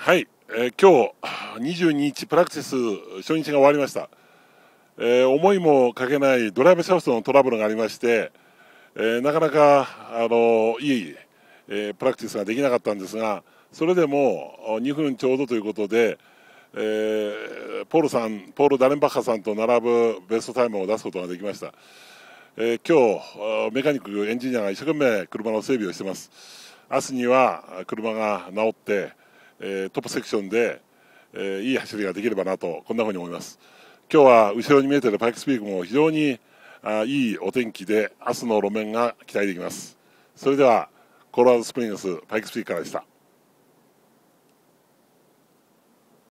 はい、えー、今日22日プラクティス初日が終わりました、えー、思いもかけないドライブシャフトのトラブルがありまして、えー、なかなか、あのー、いい、えプラクティスができなかったんですがそれでも2分ちょうどということで、えポールさんポール・ダレンバッハさんと並ぶベストタイムを出すことができました、え今日メカニックエンジニアが一生懸命車の整備をしてます明日には車が直ってえー、トップセクションで、えー、いい走りができればなとこんなふうに思います今日は後ろに見えているパイクスピークも非常にあいいお天気で明日の路面が期待できますそれではコロラドスプリングスパイクスピークからでした